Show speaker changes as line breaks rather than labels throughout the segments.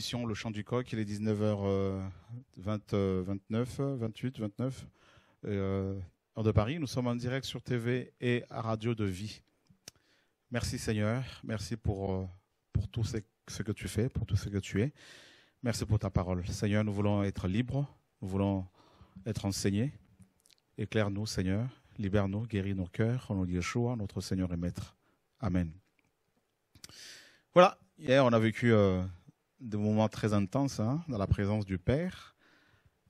Le Chant du Coq, il est 19 h 29, 28, 29, euh, heure de Paris. Nous sommes en direct sur TV et à Radio de Vie. Merci Seigneur, merci pour, euh, pour tout ce que tu fais, pour tout ce que tu es. Merci pour ta parole. Seigneur, nous voulons être libres, nous voulons être enseignés. Éclaire-nous, Seigneur, libère-nous, guéris nos cœurs, en nous dit Yeshua, notre Seigneur et Maître. Amen. Voilà, hier on a vécu euh, des moments très intenses hein, dans la présence du Père,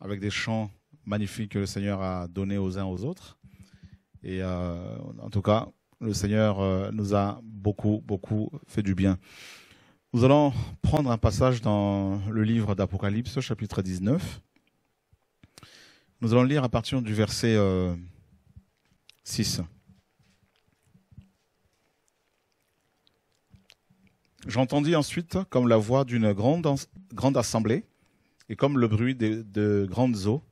avec des chants magnifiques que le Seigneur a donnés aux uns aux autres. Et euh, en tout cas, le Seigneur euh, nous a beaucoup, beaucoup fait du bien. Nous allons prendre un passage dans le livre d'Apocalypse, chapitre 19. Nous allons lire à partir du verset euh, six 6. J'entendis ensuite comme la voix d'une grande, grande assemblée, et comme le bruit de, grandes eaux,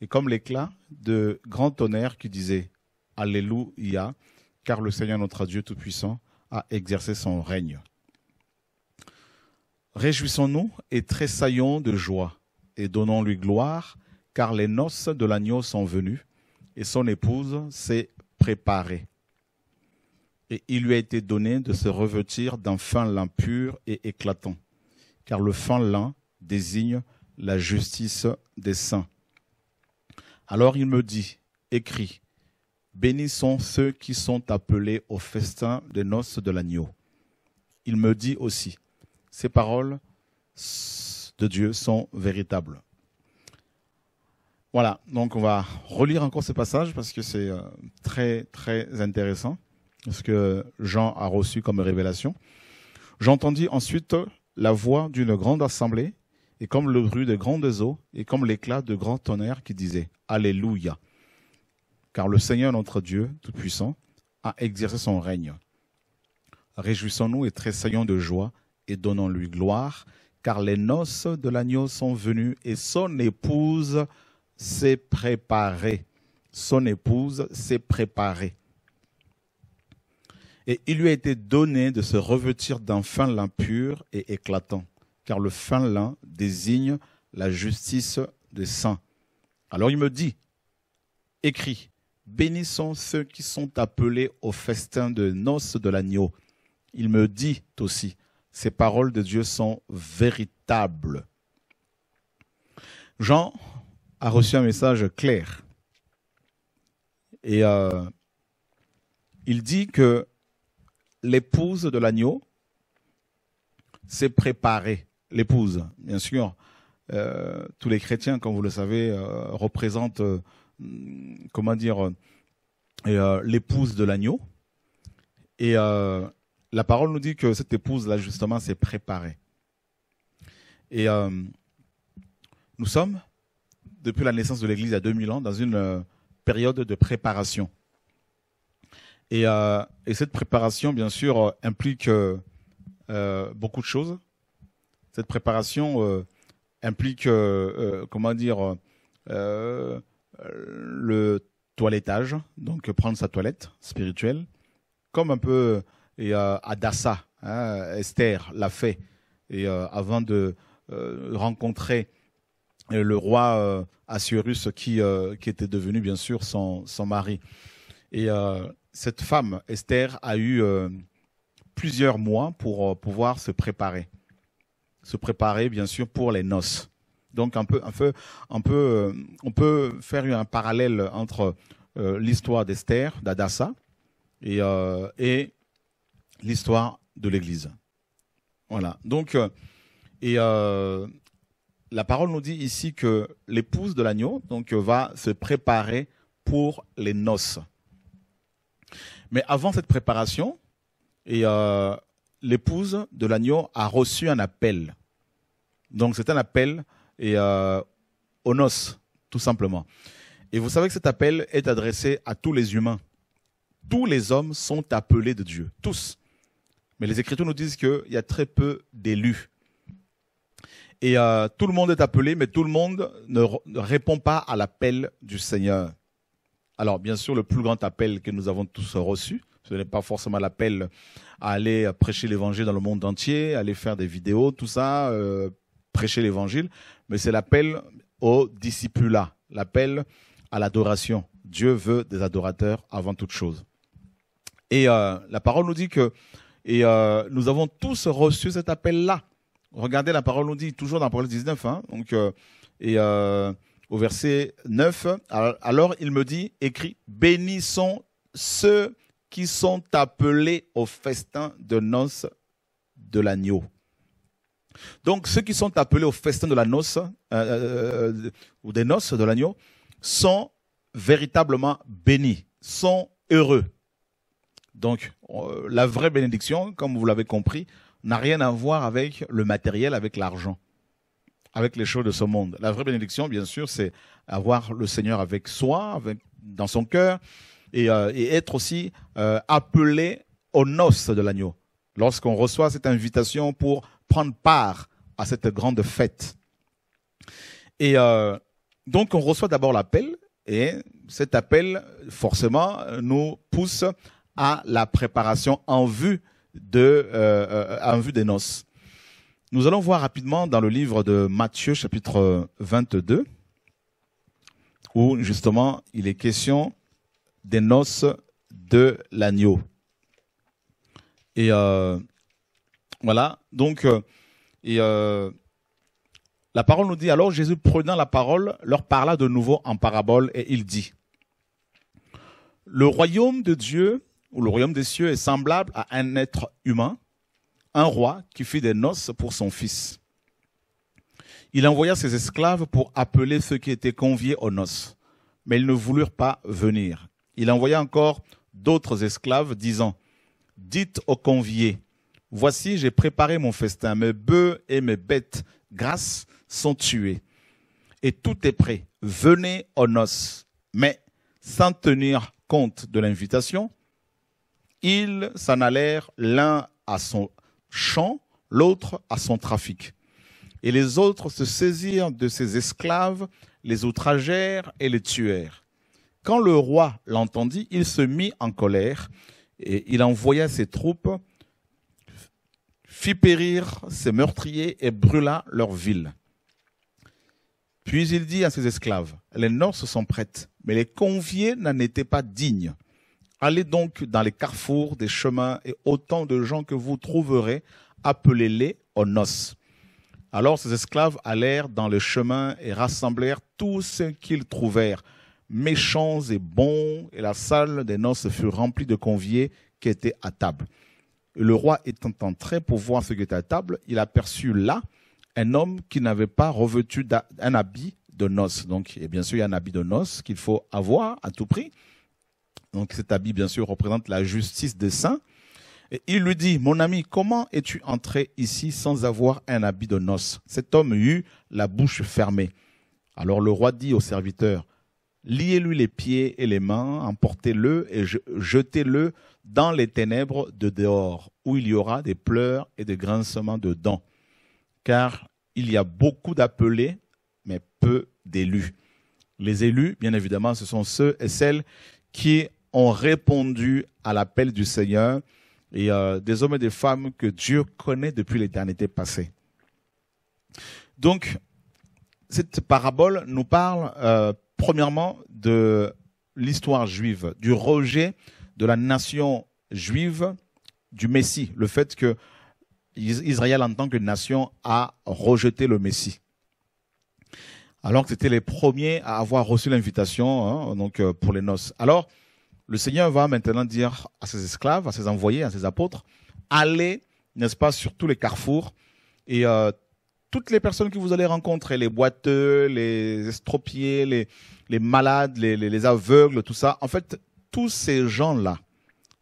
et comme l'éclat de grands tonnerres qui disaient Alléluia, car le Seigneur notre Dieu Tout-Puissant a exercé son règne. Réjouissons-nous et tressaillons de joie, et donnons-lui gloire, car les noces de l'agneau sont venues, et son épouse s'est préparée et il lui a été donné de se revêtir d'un fin lin pur et éclatant, car le fin lin désigne la justice des saints. Alors il me dit, écrit, Bénis sont ceux qui sont appelés au festin des noces de l'agneau. Il me dit aussi, ces paroles de Dieu sont véritables. Voilà, donc on va relire encore ce passage parce que c'est euh, très très intéressant ce que Jean a reçu comme révélation. J'entendis ensuite la voix d'une grande assemblée, et comme le bruit de grandes eaux, et comme l'éclat de grands tonnerres qui disaient Alléluia. Car le Seigneur notre Dieu Tout-Puissant a exercé son règne. Réjouissons-nous et tressaillons de joie, et donnons-lui gloire, car les noces de l'agneau sont venues, et son épouse s'est préparée. Son épouse s'est préparée. Et il lui a été donné de se revêtir d'un fin lin pur et éclatant, car le fin lin désigne la justice des saints. Alors il me dit, écrit, bénissons ceux qui sont appelés au festin de noces de l'agneau. Il me dit aussi, ces paroles de Dieu sont véritables. Jean a reçu un message clair. Et euh, il dit que l'épouse de l'agneau s'est préparée. L'épouse, bien sûr. Euh, tous les chrétiens, comme vous le savez, euh, représentent, euh, comment dire, l'épouse de l'agneau. Et la parole nous dit que cette épouse-là, justement, s'est préparée. Et nous sommes, depuis la naissance de l'Église à 2000 ans, dans une période de préparation. Euh, et, cette préparation, bien sûr, euh, implique euh, beaucoup de choses. Cette préparation implique, comment dire, le toilettage, donc prendre sa toilette spirituelle, comme un peu et, Adassa, hein, Esther l'a fait, et avant de rencontrer le roi euh, qui, qui était devenu bien sûr son, mari. Et cette femme, Esther, a eu euh, plusieurs mois pour euh, pouvoir se préparer. Se préparer, bien sûr, pour les noces. Donc, un peu, un peu, euh, on peut faire un parallèle entre l'histoire d'Esther, d'Adassa, et, l'histoire de l'Église. Voilà. Donc, et la parole nous dit ici que l'épouse de l'agneau va se préparer pour les noces. Mais avant cette préparation, euh, l'épouse de l'agneau a reçu un appel. Donc c'est un appel et euh, aux noces, tout simplement. Et vous savez que cet appel est adressé à tous les humains. Tous les hommes sont appelés de Dieu, tous. Mais les Écritures nous disent qu'il y a très peu d'élus. Et euh, tout le monde est appelé, mais tout le monde ne répond pas à l'appel du Seigneur. Alors, bien sûr, le plus grand appel que nous avons tous reçu, ce n'est pas forcément l'appel à aller prêcher l'évangile dans le monde entier, aller faire des vidéos, tout ça, euh, prêcher l'évangile, mais c'est l'appel au discipula, l'appel à l'adoration. Dieu veut des adorateurs avant toute chose. Et euh, la parole nous dit que et, euh, nous avons tous reçu cet appel-là. Regardez, la parole nous dit, toujours dans Paul 19, hein, donc, et au verset 9, alors il me dit, écrit, bénissons ceux qui sont appelés au festin de noces de l'agneau. Donc ceux qui sont appelés au festin de la noce euh, euh, ou des noces de l'agneau sont véritablement bénis, sont heureux. Donc euh, la vraie bénédiction, comme vous l'avez compris, n'a rien à voir avec le matériel, avec l'argent avec les choses de ce monde. La vraie bénédiction, bien sûr, c'est avoir le Seigneur avec soi, dans son cœur, et, euh, et être aussi euh, appelé aux noces de l'agneau. Lorsqu'on reçoit cette invitation pour prendre part à cette grande fête. Et euh, donc, on reçoit d'abord l'appel, et cet appel, forcément, nous pousse à la préparation en vue de, en vue des noces. Nous allons voir rapidement dans le livre de Matthieu chapitre 22, où justement il est question des noces de l'agneau. Et euh, voilà, donc, euh, et euh, la parole nous dit alors Jésus prenant la parole, leur parla de nouveau en parabole et il dit Le royaume de Dieu ou le royaume des cieux est semblable à un être humain un roi qui fit des noces pour son fils. Il envoya ses esclaves pour appeler ceux qui étaient conviés aux noces, mais ils ne voulurent pas venir. Il envoya encore d'autres esclaves, disant, Dites aux conviés, Voici, j'ai préparé mon festin, mes bœufs et mes bêtes grasses sont tués, et tout est prêt, venez aux noces. Mais sans tenir compte de l'invitation, ils s'en allèrent l'un à son Chant l'autre à son trafic. Et les autres se saisirent de ses esclaves, les outragèrent et les tuèrent. Quand le roi l'entendit, il se mit en colère et il envoya ses troupes, fit périr ses meurtriers et brûla leur ville. Puis il dit à ses esclaves, les se sont prêtes, mais les conviés n'en étaient pas dignes. Allez donc dans les carrefours des chemins et autant de gens que vous trouverez, appelez-les aux noces. Alors ces esclaves allèrent dans les chemins et rassemblèrent tous ce qu'ils trouvèrent, méchants et bons, et la salle des noces fut remplie de conviés qui étaient à table. Le roi étant entré pour voir ce qui était à table, il aperçut là un homme qui n'avait pas revêtu un habit de noces. Donc, et eh bien sûr, il y a un habit de noces qu'il faut avoir à tout prix. Donc cet habit, bien sûr, représente la justice des saints. Et il lui dit, mon ami, comment es-tu entré ici sans avoir un habit de noces Cet homme eut la bouche fermée. Alors le roi dit au serviteur, liez-lui les pieds et les mains, emportez-le et jetez-le dans les ténèbres de dehors, où il y aura des pleurs et des grincements de dents. Car il y a beaucoup d'appelés, mais peu d'élus. Les élus, bien évidemment, ce sont ceux et celles qui ont répondu à l'appel du Seigneur et euh, des hommes et des femmes que Dieu connaît depuis l'éternité passée. Donc, cette parabole nous parle euh, premièrement de l'histoire juive, du rejet de la nation juive du Messie, le fait que Israël en tant que nation a rejeté le Messie. Alors que c'était les premiers à avoir reçu l'invitation hein, donc euh, pour les noces. Alors, le Seigneur va maintenant dire à ses esclaves, à ses envoyés, à ses apôtres, allez, n'est-ce pas, sur tous les carrefours et euh, toutes les personnes que vous allez rencontrer, les boiteux, les estropiés, les, malades, les, aveugles, tout ça, en fait, tous ces gens-là,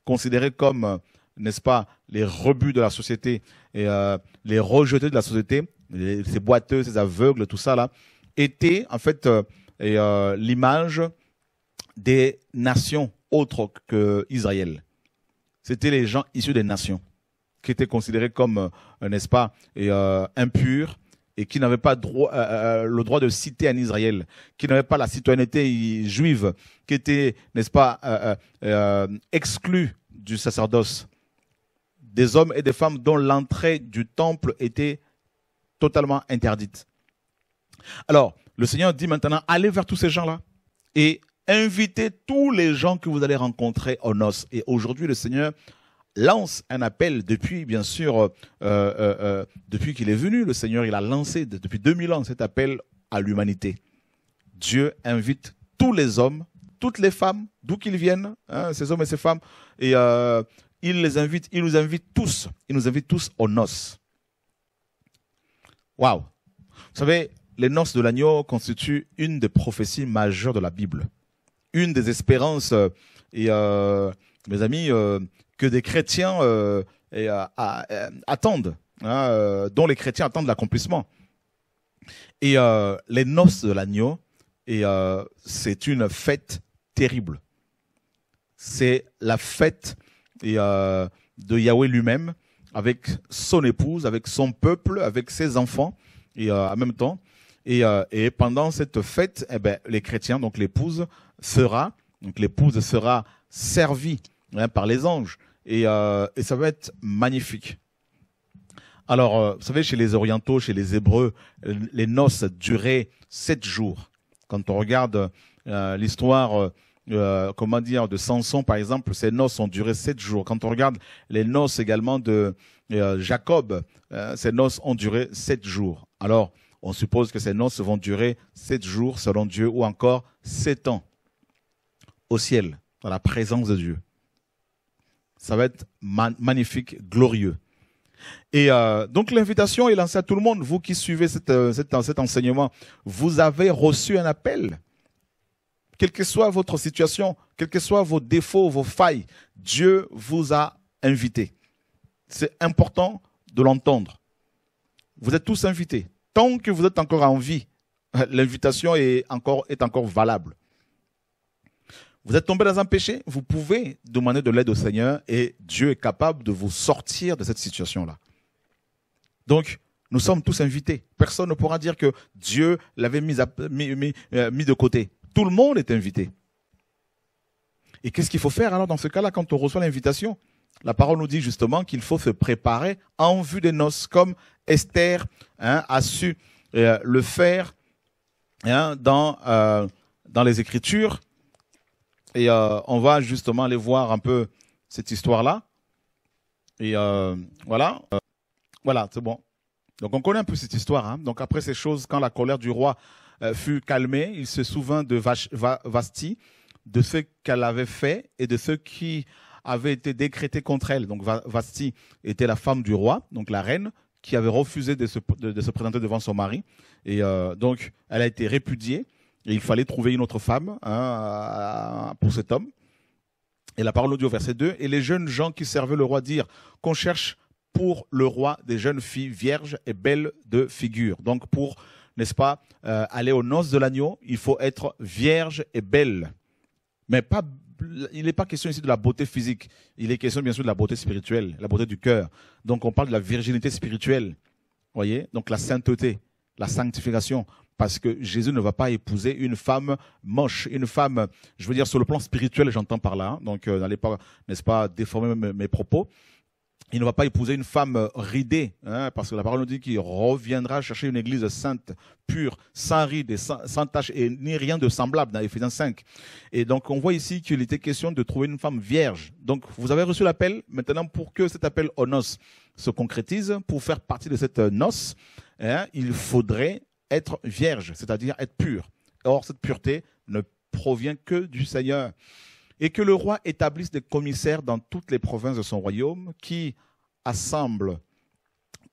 considérés comme, euh, n'est-ce pas, les rebuts de la société et euh, les rejetés de la société, ces boiteux, ces aveugles, tout ça là, étaient en fait l'image des nations autre que Israël. C'était les gens issus des nations qui étaient considérés comme, euh, n'est-ce pas, euh, impurs et qui n'avaient pas euh, le droit de citer en Israël, qui n'avaient pas la citoyenneté juive, qui étaient, n'est-ce pas, exclus du sacerdoce. Des hommes et des femmes dont l'entrée du temple était totalement interdite. Alors, le Seigneur dit maintenant, allez vers tous ces gens-là et Invitez tous les gens que vous allez rencontrer aux noces. » Et aujourd'hui, le Seigneur lance un appel depuis, bien sûr, euh, euh, euh, depuis qu'il est venu, le Seigneur, il a lancé depuis 2000 ans cet appel à l'humanité. Dieu invite tous les hommes, toutes les femmes, d'où qu'ils viennent, hein, ces hommes et ces femmes, et il les invite, il nous invite tous, il nous invite tous aux noces. Waouh Vous savez, les noces de l'agneau constituent une des prophéties majeures de la Bible une des espérances. Euh, et euh, mes amis, euh, que des chrétiens attendent, hein, dont les chrétiens attendent l'accomplissement. Et les noces de l'agneau, et c'est une fête terrible. C'est la fête de Yahweh lui-même avec son épouse, avec son peuple, avec ses enfants, et en même temps. Et, et pendant cette fête, eh ben, les chrétiens, donc l'épouse, sera, donc l'épouse sera servie hein, par les anges. Et, euh, et, ça va être magnifique. Alors, euh, vous savez, chez les Orientaux, chez les Hébreux, euh, les noces duraient sept jours. Quand on regarde l'histoire, comment dire, de Samson, par exemple, ces noces ont duré sept jours. Quand on regarde les noces également de Jacob, ces noces ont duré sept jours. Alors, on suppose que ces noces vont durer sept jours selon Dieu ou encore sept ans au ciel, dans la présence de Dieu. Ça va être magnifique, glorieux. Et euh, donc l'invitation est lancée à tout le monde. Vous qui suivez euh, cet enseignement, vous avez reçu un appel. Quelle que soit votre situation, quels que soient vos défauts, vos failles, Dieu vous a invité. C'est important de l'entendre. Vous êtes tous invités. Tant que vous êtes encore en vie, l'invitation est encore, est encore valable. Vous êtes tombé dans un péché, vous pouvez demander de l'aide au Seigneur et Dieu est capable de vous sortir de cette situation-là. Donc, nous sommes tous invités. Personne ne pourra dire que Dieu l'avait mis, euh, mis, de côté. Tout le monde est invité. Et qu'est-ce qu'il faut faire alors dans ce cas-là quand on reçoit l'invitation La parole nous dit justement qu'il faut se préparer en vue des noces, comme Esther hein, a su euh, le faire hein, dans, euh, dans les Écritures. Et euh, on va justement aller voir un peu cette histoire-là. Et euh, voilà, euh, voilà, c'est bon. Donc on connaît un peu cette histoire. Hein. Donc après ces choses, quand la colère du roi fut calmée, il se souvint de Vasti, de ce qu'elle avait fait et de ce qui avait été décrété contre elle. Donc Vasti était la femme du roi, donc la reine, qui avait refusé de se, présenter devant son mari. Et donc elle a été répudiée il fallait trouver une autre femme hein, pour cet homme. Et la parole au verset 2. Et les jeunes gens qui servaient le roi dirent qu'on cherche pour le roi des jeunes filles vierges et belles de figure. Donc pour, n'est-ce pas, euh, aller aux noces de l'agneau, il faut être vierge et belle. Mais il n'est pas question ici de la beauté physique, il est question bien sûr de la beauté spirituelle, la beauté du cœur. Donc on parle de la virginité spirituelle, voyez, donc la sainteté, la sanctification, parce que Jésus ne va pas épouser une femme moche, une femme, je veux dire, sur le plan spirituel, j'entends par là, hein. donc euh, n'allez pas, n'est-ce pas, déformer mes, propos. Il ne va pas épouser une femme ridée, hein, parce que la parole nous dit qu'il reviendra chercher une église sainte, pure, sans rides sans, taches et ni rien de semblable dans Ephésiens 5. Et donc on voit ici qu'il était question de trouver une femme vierge. Donc vous avez reçu l'appel, maintenant pour que cet appel aux noces se concrétise, pour faire partie de cette noce, hein, il faudrait être vierge, c'est-à-dire être pur. Or, cette pureté ne provient que du Seigneur. Et que le roi établisse des commissaires dans toutes les provinces de son royaume qui assemblent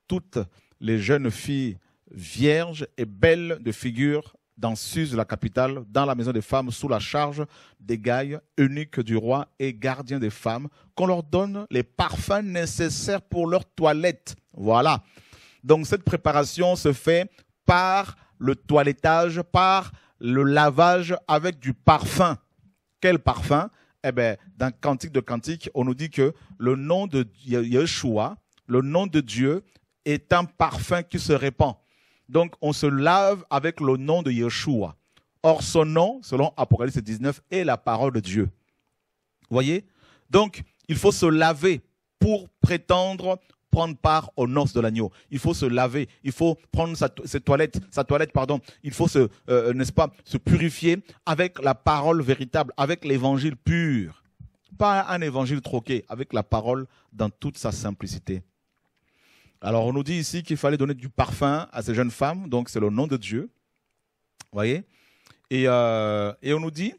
toutes les jeunes filles vierges et belles de figure dans Suse, la capitale, dans la maison des femmes, sous la charge des gailles, uniques du roi et gardiens des femmes, qu'on leur donne les parfums nécessaires pour leur toilette. Voilà. Donc cette préparation se fait par le toilettage, par le lavage avec du parfum. Quel parfum Eh bien, dans Cantique de Cantique, on nous dit que le nom de Yeshua, le nom de Dieu, est un parfum qui se répand. Donc, on se lave avec le nom de Yeshua. Or, son nom, selon Apocalypse 19, est la parole de Dieu. Voyez Donc, il faut se laver pour prétendre prendre part aux noces de l'agneau. Il faut se laver, il faut prendre sa, toilette, sa toilette, pardon. Il faut se, euh, n'est-ce pas, se purifier avec la parole véritable, avec l'évangile pur. Pas un évangile troqué, avec la parole dans toute sa simplicité. Alors on nous dit ici qu'il fallait donner du parfum à ces jeunes femmes, donc c'est le nom de Dieu. Vous voyez et, euh, et on nous dit,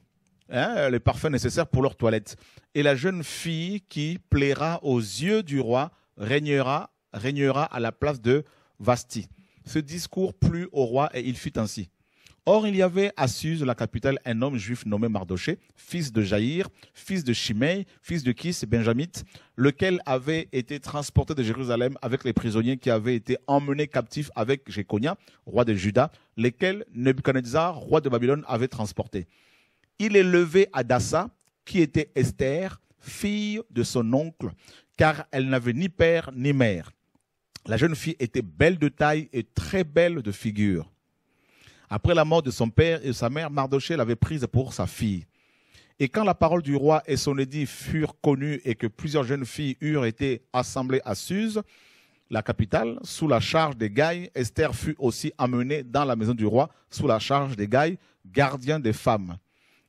hein, les parfums nécessaires pour leur toilette. Et la jeune fille qui plaira aux yeux du roi régnera, régnera à la place de Vasti. Ce discours plut au roi et il fut ainsi. Or, il y avait à Suse, la capitale, un homme juif nommé Mardoché, fils de Jaïr, fils de Shimei, fils de Kis, Benjamite, lequel avait été transporté de Jérusalem avec les prisonniers qui avaient été emmenés captifs avec Jéconia, roi de Juda, lesquels Nebuchadnezzar, roi de Babylone, avait transporté. Il est levé à Dassa, qui était Esther, fille de son oncle, car elle n'avait ni père ni mère. La jeune fille était belle de taille et très belle de figure. Après la mort de son père et de sa mère, Mardoché l'avait prise pour sa fille. Et quand la parole du roi et son édit furent connues et que plusieurs jeunes filles eurent été assemblées à Suse, la capitale, sous la charge des Gailles, Esther fut aussi amenée dans la maison du roi sous la charge des Gailles, gardien des femmes.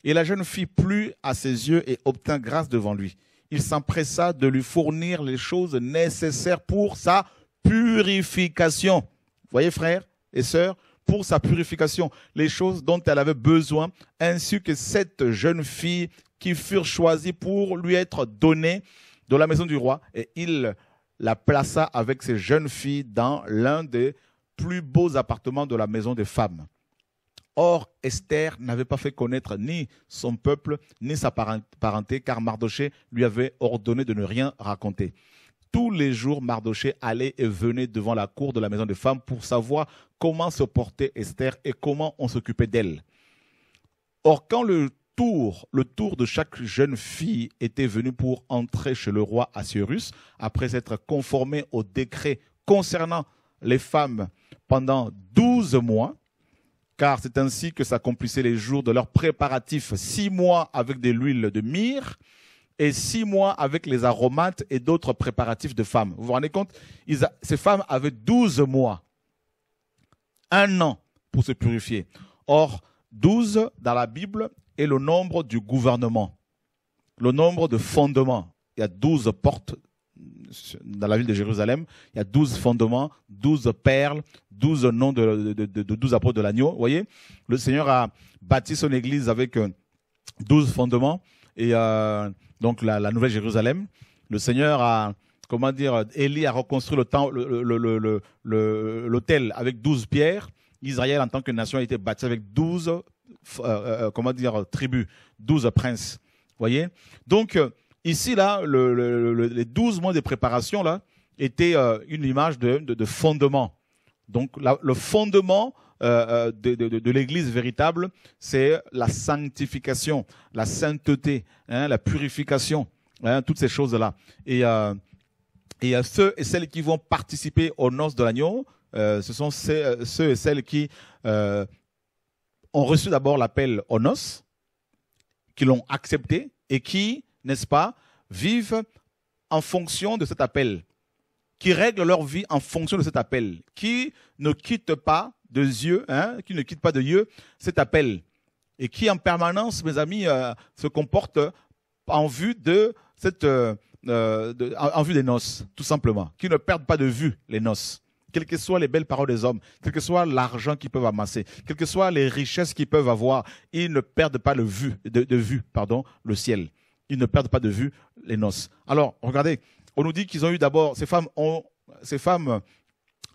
Et la jeune fille plut à ses yeux et obtint grâce devant lui il s'empressa de lui fournir les choses nécessaires pour sa purification. voyez, frères et sœurs, pour sa purification, les choses dont elle avait besoin, ainsi que cette jeune fille qui furent choisies pour lui être données de la maison du roi. Et il la plaça avec ces jeunes filles dans l'un des plus beaux appartements de la maison des femmes. Or, Esther n'avait pas fait connaître ni son peuple, ni sa parenté, car Mardoché lui avait ordonné de ne rien raconter. Tous les jours, Mardoché allait et venait devant la cour de la maison des femmes pour savoir comment se portait Esther et comment on s'occupait d'elle. Or, quand le tour, le tour de chaque jeune fille était venu pour entrer chez le roi Assyrus, après s'être conformé au décret concernant les femmes pendant douze mois, car c'est ainsi que s'accomplissaient les jours de leurs préparatifs, six mois avec de l'huile de myrrhe et six mois avec les aromates et d'autres préparatifs de femmes. Vous vous rendez compte Ces femmes avaient douze mois, un an pour se purifier. Or, douze dans la Bible est le nombre du gouvernement, le nombre de fondements. Il y a douze portes dans la ville de Jérusalem, il y a douze fondements, douze perles, douze noms de, de, de, de apôtres de l'agneau. Vous voyez, le Seigneur a bâti son église avec euh, douze fondements et euh, donc la, Nouvelle Jérusalem. Le Seigneur a, comment dire, Élie a reconstruit le temple, l'autel avec douze pierres. Israël, en tant que nation, a été bâti avec douze, euh, comment dire, tribus, douze princes. Vous voyez Donc, Ici, là, le, les 12 mois de préparation, là, était euh, une image de, de, de fondement. Donc, le fondement euh, euh de, de l'Église véritable, c'est la sanctification, la sainteté, hein, la purification, hein, toutes ces choses-là. Et, euh, et euh, ceux et celles qui vont participer aux noces de l'agneau, ce sont ceux et celles qui ont reçu d'abord l'appel aux noces, qui l'ont accepté et qui n'est-ce pas, vivent en fonction de cet appel, qui règlent leur vie en fonction de cet appel, qui ne quittent pas de yeux, hein, qui ne quittent pas de cet appel, et qui en permanence, mes amis, euh, se comportent en vue de cette, euh, euh, en, vue des noces, tout simplement, qui ne perdent pas de vue les noces quelles que soient les belles paroles des hommes, quel que soit l'argent qu'ils peuvent amasser, quelles que soient les richesses qu'ils peuvent avoir, ils ne perdent pas le vue, de, de vue pardon, le ciel ils ne perdent pas de vue les noces. Alors, regardez, on nous dit qu'ils ont eu d'abord, ces femmes, ont, ces femmes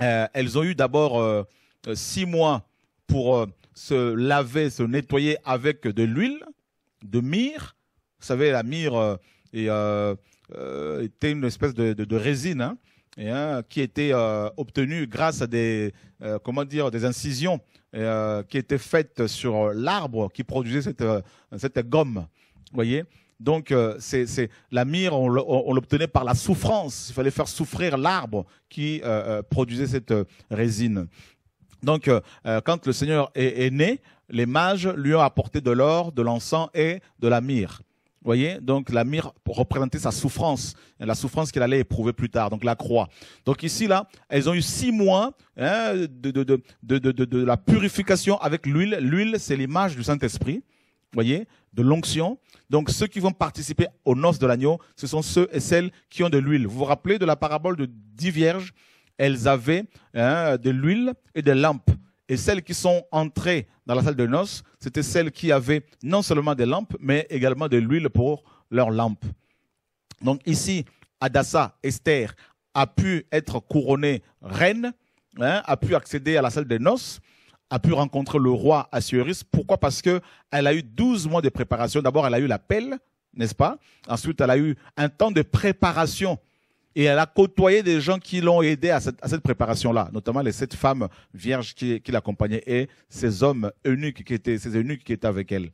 euh, elles ont eu d'abord euh, euh, six mois pour se laver, se nettoyer avec de l'huile, de myrrhe. Vous savez, la myrrhe et, était une espèce de, résine hein, et, hein, qui était obtenue grâce à des, comment dire, des incisions qui étaient faites sur l'arbre qui produisait cette, cette gomme. voyez donc euh, c'est la mire, on l'obtenait par la souffrance. Il fallait faire souffrir l'arbre qui euh, euh, produisait cette résine. Donc quand le Seigneur est, né, les mages lui ont apporté de l'or, de l'encens et de la myrrhe. Voyez, donc la myrrhe représentait sa souffrance, la souffrance qu'il allait éprouver plus tard, donc la croix. Donc ici là, elles ont eu six mois hein, de, de la purification avec l'huile. L'huile, c'est l'image du Saint Esprit voyez, de l'onction. Donc ceux qui vont participer aux noces de l'agneau, ce sont ceux et celles qui ont de l'huile. Vous vous rappelez de la parabole de dix vierges Elles avaient hein, de l'huile et des lampes. Et celles qui sont entrées dans la salle de noces, c'était celles qui avaient non seulement des lampes, mais également de l'huile pour leurs lampes. Donc ici, Adassa, Esther, a pu être couronnée reine, hein, a pu accéder à la salle de noces a pu rencontrer le roi Assuérus. Pourquoi Parce que elle a eu 12 mois de préparation. D'abord, elle a eu l'appel, n'est-ce pas Ensuite, elle a eu un temps de préparation. Et elle a côtoyé des gens qui l'ont aidé à cette, préparation-là, notamment les sept femmes vierges qui, l'accompagnaient et ces hommes eunuques qui étaient, ces eunuques qui étaient avec elle.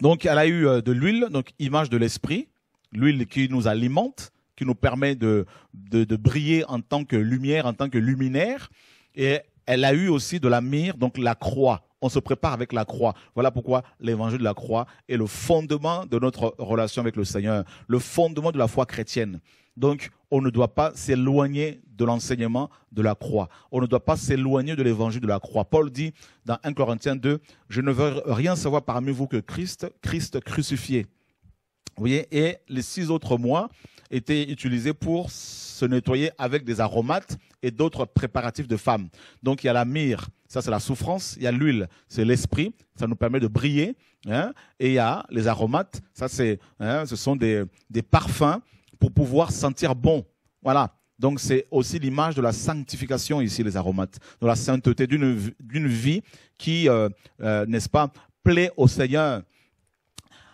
Donc, elle a eu euh, de l'huile, donc image de l'esprit, l'huile qui nous alimente, qui nous permet de, de, de briller en tant que lumière, en tant que luminaire. Et elle a eu aussi de la mire, donc la croix. On se prépare avec la croix. Voilà pourquoi l'évangile de la croix est le fondement de notre relation avec le Seigneur, le fondement de la foi chrétienne. Donc, on ne doit pas s'éloigner de l'enseignement de la croix. On ne doit pas s'éloigner de l'évangile de la croix. Paul dit dans 1 Corinthiens 2, je ne veux rien savoir parmi vous que Christ, Christ crucifié. Vous voyez, et les six autres mois, était utilisé pour se nettoyer avec des aromates et d'autres préparatifs de femmes. Donc il y a la myrrhe, ça c'est la souffrance, il y a l'huile, c'est l'esprit, ça nous permet de briller, hein. et il y a les aromates, ça c'est, hein, ce sont des, parfums pour pouvoir sentir bon. Voilà, donc c'est aussi l'image de la sanctification ici, les aromates, de la sainteté d'une vie qui, euh, euh, n'est-ce pas, plaît au Seigneur.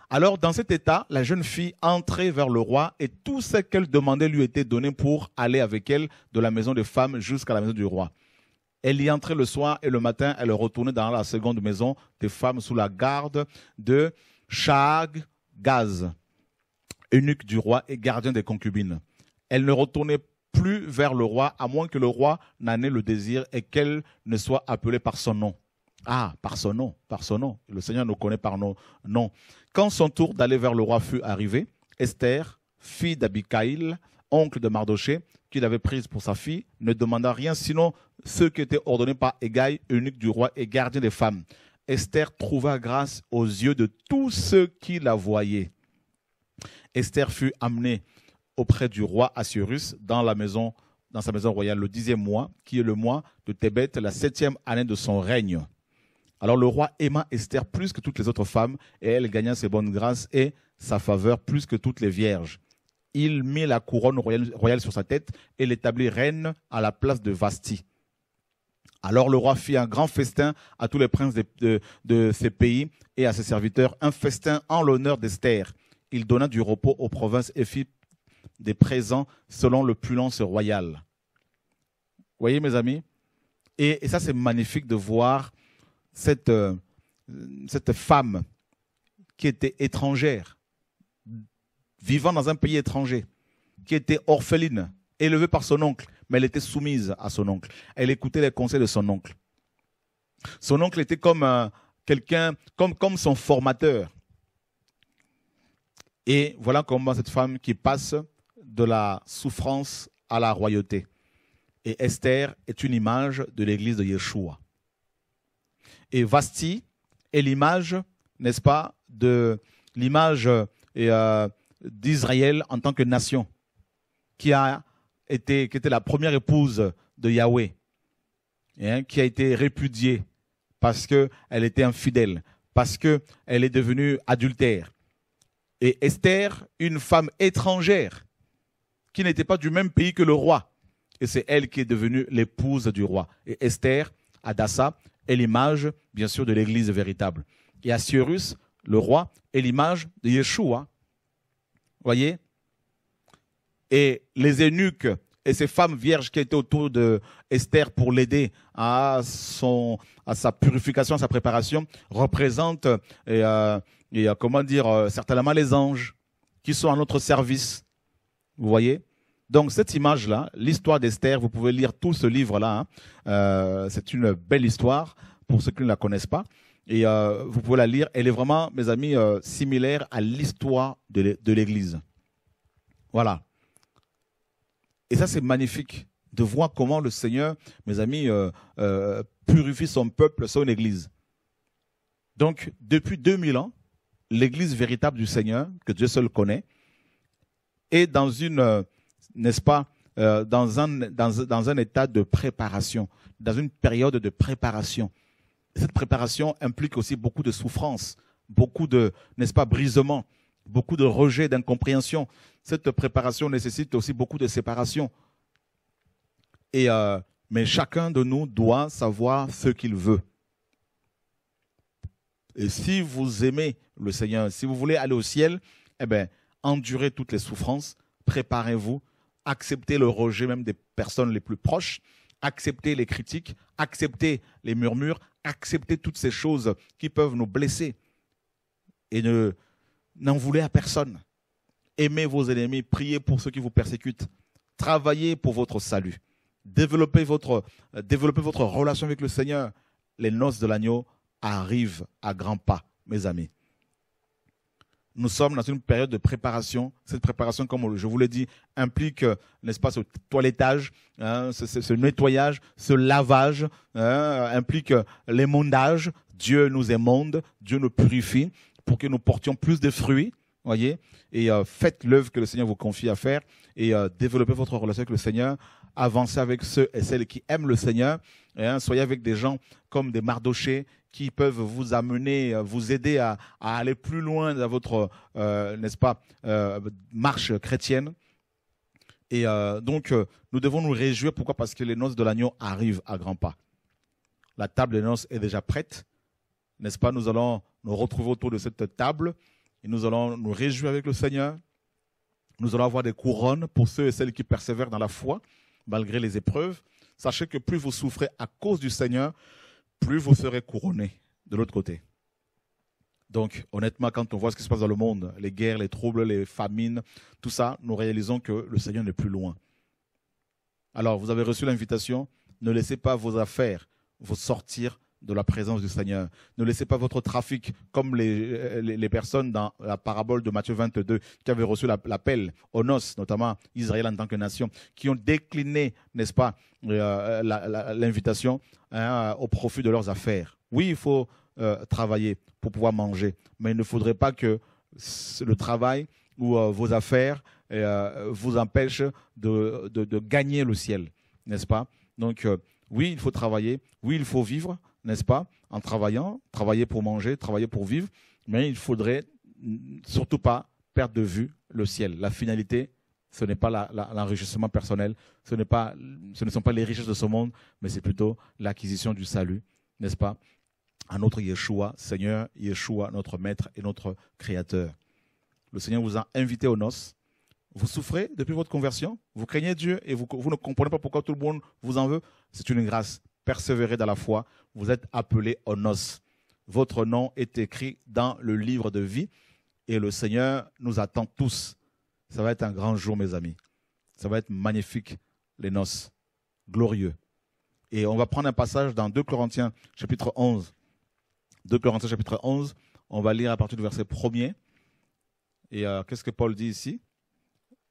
Alors, dans cet état, la jeune fille entrait vers le roi et tout ce qu'elle demandait lui était donné pour aller avec elle de la maison des femmes jusqu'à la maison du roi. Elle y entrait le soir et le matin, elle retournait dans la seconde maison des femmes sous la garde de Shag Gaz, eunuque du roi et gardien des concubines. Elle ne retournait plus vers le roi, à moins que le roi n'en ait le désir et qu'elle ne soit appelée par son nom. Ah, par son nom, par son nom. Le Seigneur nous connaît par nos noms. Quand son tour d'aller vers le roi fut arrivé, Esther, fille d'Abikaïl, oncle de Mardoché, qu'il avait prise pour sa fille, ne demanda rien sinon ce qui était ordonné par Egaï, eunuque du roi et gardien des femmes. Esther trouva grâce aux yeux de tous ceux qui la voyaient. Esther fut amenée auprès du roi Assyrus dans dans sa maison royale le dixième mois, qui est le mois de Tébet, la septième année de son règne. Alors le roi aima Esther plus que toutes les autres femmes, et elle gagna ses bonnes grâces et sa faveur plus que toutes les vierges. Il mit la couronne royale, sur sa tête et l'établit reine à la place de Vasti. Alors le roi fit un grand festin à tous les princes de, ses ces pays et à ses serviteurs, un festin en l'honneur d'Esther. Il donna du repos aux provinces et fit des présents selon le royale. royal. voyez mes amis et ça c'est magnifique de voir cette, euh, cette femme qui était étrangère, vivant dans un pays étranger, qui était orpheline, élevée par son oncle, mais elle était soumise à son oncle. Elle écoutait les conseils de son oncle. Son oncle était comme euh, quelqu'un, comme, comme son formateur. Et voilà comment cette femme qui passe de la souffrance à la royauté. Et Esther est une image de l'église de Yeshua et Vasti est l'image, n'est-ce pas, de l'image euh, d'Israël en tant que nation, qui a été, qui était la première épouse de Yahweh, hein, qui a été répudiée parce qu'elle était infidèle, parce qu'elle est devenue adultère. Et Esther, une femme étrangère, qui n'était pas du même pays que le roi, et c'est elle qui est devenue l'épouse du roi. Et Esther, Adassa, et l'image, bien sûr, de l'Église véritable. Et Assyrus, le roi, est l'image de Yeshua. Voyez Et les eunuques et ces femmes vierges qui étaient autour de Esther pour l'aider à à sa purification, à sa préparation, représentent et, euh, euh, comment dire euh, certainement les anges qui sont à notre service. Vous voyez donc cette image-là, l'histoire d'Esther, vous pouvez lire tout ce livre-là. Hein. Euh, c'est une belle histoire pour ceux qui ne la connaissent pas. Et euh, vous pouvez la lire. Elle est vraiment, mes amis, euh, similaire à l'histoire de l'Église. Voilà. Et ça, c'est magnifique de voir comment le Seigneur, mes amis, purifie son peuple, son Église. Donc, depuis 2000 ans, l'Église véritable du Seigneur, que Dieu seul connaît, est dans une n'est-ce pas, euh, dans, un, état de préparation, dans une période de préparation. Cette préparation implique aussi beaucoup de souffrance, beaucoup de, n'est-ce pas, brisement, beaucoup de rejet, d'incompréhension. Cette préparation nécessite aussi beaucoup de séparation. Et, euh, mais chacun de nous doit savoir ce qu'il veut. Et si vous aimez le Seigneur, si vous voulez aller au ciel, eh bien, endurez toutes les souffrances, préparez-vous, accepter le rejet même des personnes les plus proches, accepter les critiques, accepter les murmures, accepter toutes ces choses qui peuvent nous blesser et ne n'en voulez à personne. Aimez vos ennemis, priez pour ceux qui vous persécutent, travaillez pour votre salut, développez votre, euh, développez votre relation avec le Seigneur. Les noces de l'agneau arrivent à grands pas, mes amis nous sommes dans une période de préparation. Cette préparation, comme je vous l'ai dit, implique, euh, n'est-ce pas, ce toilettage, hein, ce, nettoyage, ce lavage, hein, implique euh, l'émondage. Dieu nous émonde, Dieu nous purifie pour que nous portions plus de fruits, voyez, et euh, faites l'œuvre que le Seigneur vous confie à faire et développez votre relation avec le Seigneur, avancez avec ceux et celles qui aiment le Seigneur, hein. soyez avec des gens comme des mardochés qui peuvent vous amener, euh, vous aider à, aller plus loin dans votre, euh, n'est-ce pas, euh, marche chrétienne. Et donc, nous devons nous réjouir. Pourquoi Parce que les noces de l'agneau arrivent à grands pas. La table des noces est déjà prête. N'est-ce pas Nous allons nous retrouver autour de cette table et nous allons nous réjouir avec le Seigneur. Nous allons avoir des couronnes pour ceux et celles qui persévèrent dans la foi, malgré les épreuves. Sachez que plus vous souffrez à cause du Seigneur, plus vous serez couronné de l'autre côté. Donc, honnêtement, quand on voit ce qui se passe dans le monde, les guerres, les troubles, les famines, tout ça, nous réalisons que le Seigneur n'est plus loin. Alors, vous avez reçu l'invitation, ne laissez pas vos affaires vous sortir de la présence du Seigneur. Ne laissez pas votre trafic comme les, personnes dans la parabole de Matthieu 22 qui avaient reçu l'appel, aux noces, notamment Israël en tant que nation, qui ont décliné, n'est-ce pas, euh, l'invitation hein, au profit de leurs affaires. Oui, il faut euh, travailler pour pouvoir manger, mais il ne faudrait pas que le travail ou euh, vos affaires vous empêchent de, gagner le ciel, n'est-ce pas Donc, oui, il faut travailler, oui, il faut vivre, n'est-ce pas, en travaillant, travailler pour manger, travailler pour vivre, mais il faudrait surtout pas perdre de vue le ciel. La finalité, ce n'est pas l'enrichissement personnel, ce, ne sont pas les richesses de ce monde, mais c'est plutôt l'acquisition du salut, n'est-ce pas, Un notre Yeshua, Seigneur Yeshua, notre Maître et notre Créateur. Le Seigneur vous a invité aux noces. Vous souffrez depuis votre conversion, vous craignez Dieu et vous ne comprenez pas pourquoi tout le monde vous en veut. C'est une grâce persévérez dans la foi, vous êtes appelés aux noces. Votre nom est écrit dans le livre de vie et le Seigneur nous attend tous. Ça va être un grand jour, mes amis. Ça va être magnifique, les noces. Glorieux. Et on va prendre un passage dans 2 Corinthiens chapitre 11. 2 Corinthiens chapitre 11, on va lire à partir du verset 1er. Et euh, qu'est-ce que Paul dit ici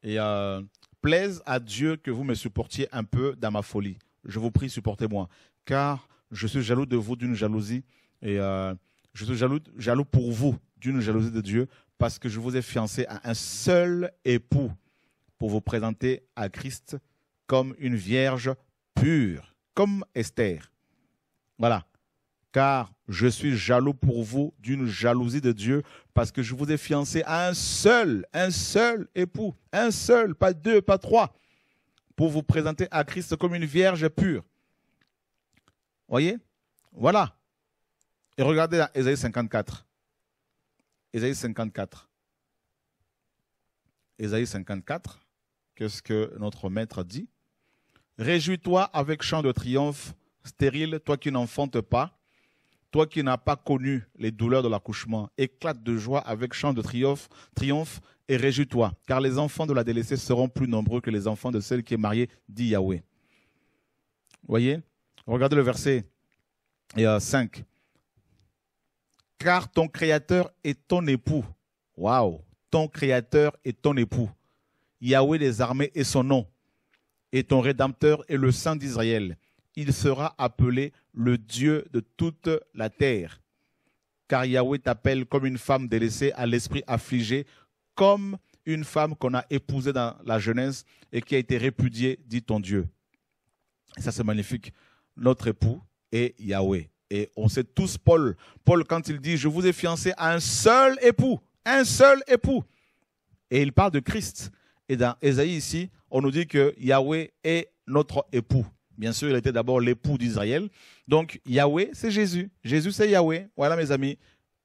Et euh, plaise à Dieu que vous me supportiez un peu dans ma folie je vous prie, supportez-moi, car je suis jaloux de vous d'une jalousie, et euh, je suis jaloux, jaloux pour vous d'une jalousie de Dieu, parce que je vous ai fiancé à un seul époux pour vous présenter à Christ comme une vierge pure, comme Esther. Voilà. Car je suis jaloux pour vous d'une jalousie de Dieu, parce que je vous ai fiancé à un seul, un seul époux, un seul, pas deux, pas trois pour vous présenter à Christ comme une vierge pure. Voyez Voilà. Et regardez à Esaïe 54. Esaïe 54. Esaïe 54. Qu'est-ce que notre maître dit Réjouis-toi avec chant de triomphe, stérile, toi qui n'enfantes pas, toi qui n'as pas connu les douleurs de l'accouchement. Éclate de joie avec chant de triomphe, triomphe, et réjouis-toi, car les enfants de la délaissée seront plus nombreux que les enfants de celle qui est mariée, dit Yahweh. Voyez Regardez le verset 5. Euh, car ton Créateur est ton époux. Waouh Ton Créateur est ton époux. Yahweh des armées est son nom. Et ton Rédempteur est le Saint d'Israël. Il sera appelé le Dieu de toute la terre. Car Yahweh t'appelle comme une femme délaissée à l'esprit affligé comme une femme qu'on a épousée dans la jeunesse et qui a été répudiée, dit ton Dieu. ça, c'est magnifique. Notre époux est Yahweh. Et on sait tous Paul. Paul, quand il dit, je vous ai fiancé à un seul époux, un seul époux. Et il parle de Christ. Et dans Ésaïe ici, on nous dit que Yahweh est notre époux. Bien sûr, il était d'abord l'époux d'Israël. Donc, Yahweh, c'est Jésus. Jésus, c'est Yahweh. Voilà, mes amis.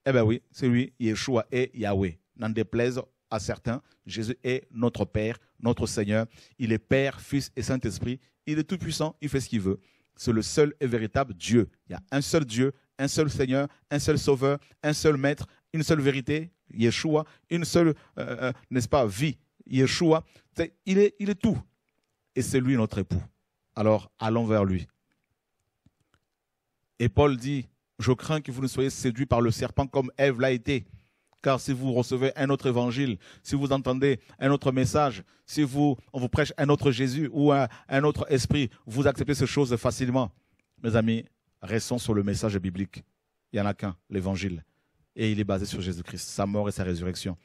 Eh bien oui, c'est lui, Yeshua et Yahweh. N'en déplaise à certains, Jésus est notre Père, notre Seigneur. Il est Père, Fils et Saint-Esprit. Il est tout-puissant, il fait ce qu'il veut. C'est le seul et véritable Dieu. Il y a un seul Dieu, un seul Seigneur, un seul Sauveur, un seul Maître, une seule vérité, Yeshua, une seule, euh, euh, euh, n'est-ce pas, vie, Yeshua. il, est, il est tout. Et c'est lui notre époux. Alors allons vers lui. Et Paul dit, je crains que vous ne soyez séduits par le serpent comme Ève l'a été. Car si vous recevez un autre évangile, si vous entendez un autre message, si vous, on vous prêche un autre Jésus ou un, autre esprit, vous acceptez ces choses facilement. Mes amis, restons sur le message biblique. Il n'y en a qu'un, l'évangile. Et il est basé sur Jésus-Christ, sa mort et sa résurrection.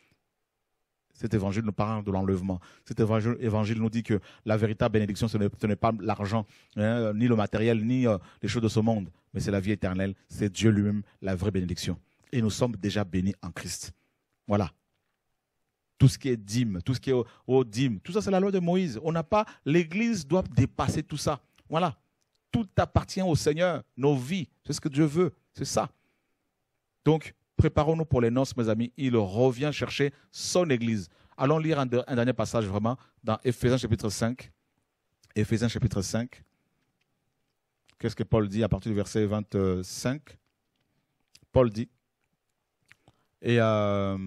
Cet évangile nous parle de l'enlèvement. Cet évangile nous dit que la véritable bénédiction, ce n'est pas l'argent, hein, ni le matériel, ni euh, les choses de ce monde, mais c'est la vie éternelle. C'est Dieu lui-même, la vraie bénédiction et nous sommes déjà bénis en Christ. Voilà. Tout ce qui est dîme, tout ce qui est au, dîme, tout ça c'est la loi de Moïse. On n'a pas, l'Église doit dépasser tout ça. Voilà. Tout appartient au Seigneur, nos vies, c'est ce que Dieu veut, c'est ça. Donc, préparons-nous pour les noces, mes amis. Il revient chercher son Église. Allons lire un, dernier passage vraiment dans Éphésiens chapitre 5. Éphésiens chapitre 5. Qu'est-ce que Paul dit à partir du verset 25 Paul dit euh,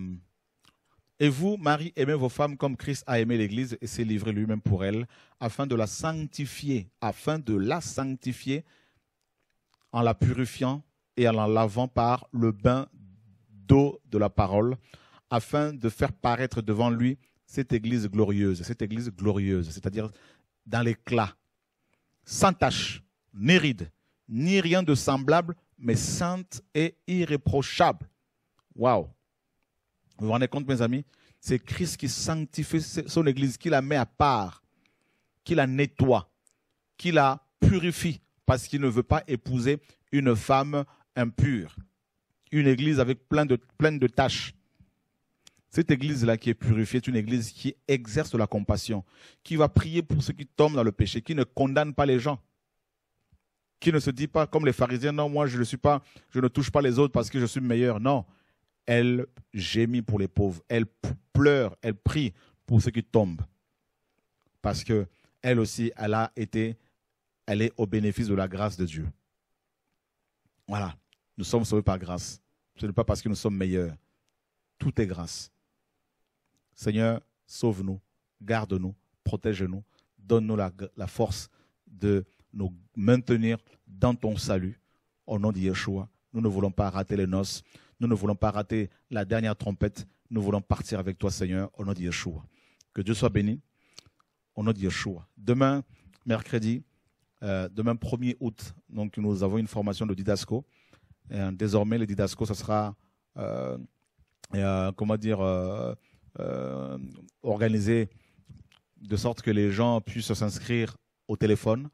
et, vous, Marie, aimez vos femmes comme Christ a aimé l'Église et s'est livré lui-même pour elle, afin de la sanctifier, afin de la sanctifier en la purifiant et en la lavant par le bain d'eau de la parole, afin de faire paraître devant lui cette Église glorieuse, cette Église glorieuse, c'est-à-dire dans l'éclat, sans tache, ni ride, ni rien de semblable, mais sainte et irréprochable. Waouh! Vous vous rendez compte, mes amis? C'est Christ qui sanctifie son Église, qui la met à part, qui la nettoie, qui la purifie, parce qu'il ne veut pas épouser une femme impure. Une Église avec plein de, plein de tâches. Cette église-là qui est purifiée est une église qui exerce la compassion, qui va prier pour ceux qui tombent dans le péché, qui ne condamne pas les gens, qui ne se dit pas comme les pharisiens, non, moi je ne suis pas, je ne touche pas les autres parce que je suis meilleur. Non, elle gémit pour les pauvres. Elle pleure, elle prie pour ceux qui tombent. Parce que elle aussi, elle a été, elle est au bénéfice de la grâce de Dieu. Voilà. Nous sommes sauvés par grâce. Ce n'est pas parce que nous sommes meilleurs. Tout est grâce. Seigneur, sauve-nous, garde-nous, protège-nous, donne-nous la, la, force de nous maintenir dans ton salut. Au nom de Yeshua, nous ne voulons pas rater les noces. Nous ne voulons pas rater la dernière trompette. Nous voulons partir avec toi, Seigneur, au nom de Yeshua. Que Dieu soit béni au nom de Yeshua. Demain, mercredi, euh, demain 1er août, donc nous avons une formation de Didasco. Euh, désormais, le Didasco, ce sera, euh, comment dire, organisé de sorte que les gens puissent s'inscrire au téléphone.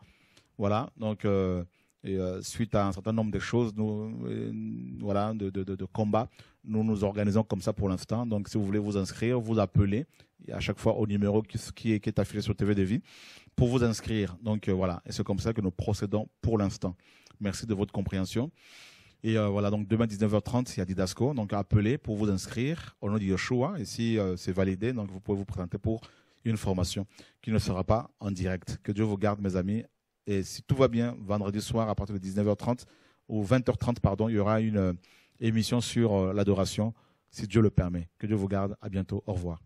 Voilà, donc et euh, suite à un certain nombre de choses, euh, voilà, de, de, combats, nous nous organisons comme ça pour l'instant. Donc, si vous voulez vous inscrire, vous appelez à chaque fois au numéro qui, qui est, qui est affiché sur TV Vie pour vous inscrire. Donc, euh, voilà. Et c'est comme ça que nous procédons pour l'instant. Merci de votre compréhension. Et voilà, donc demain 19h30, il y a Didasco. Donc appelez pour vous inscrire au nom de Yoshua. Et si c'est validé, donc vous pouvez vous présenter pour une formation qui ne sera pas en direct. Que Dieu vous garde, mes amis. Et si tout va bien, vendredi soir à partir de 19h30 ou 20h30, pardon, il y aura une euh, émission sur euh, l'adoration, si Dieu le permet. Que Dieu vous garde. À bientôt. Au revoir.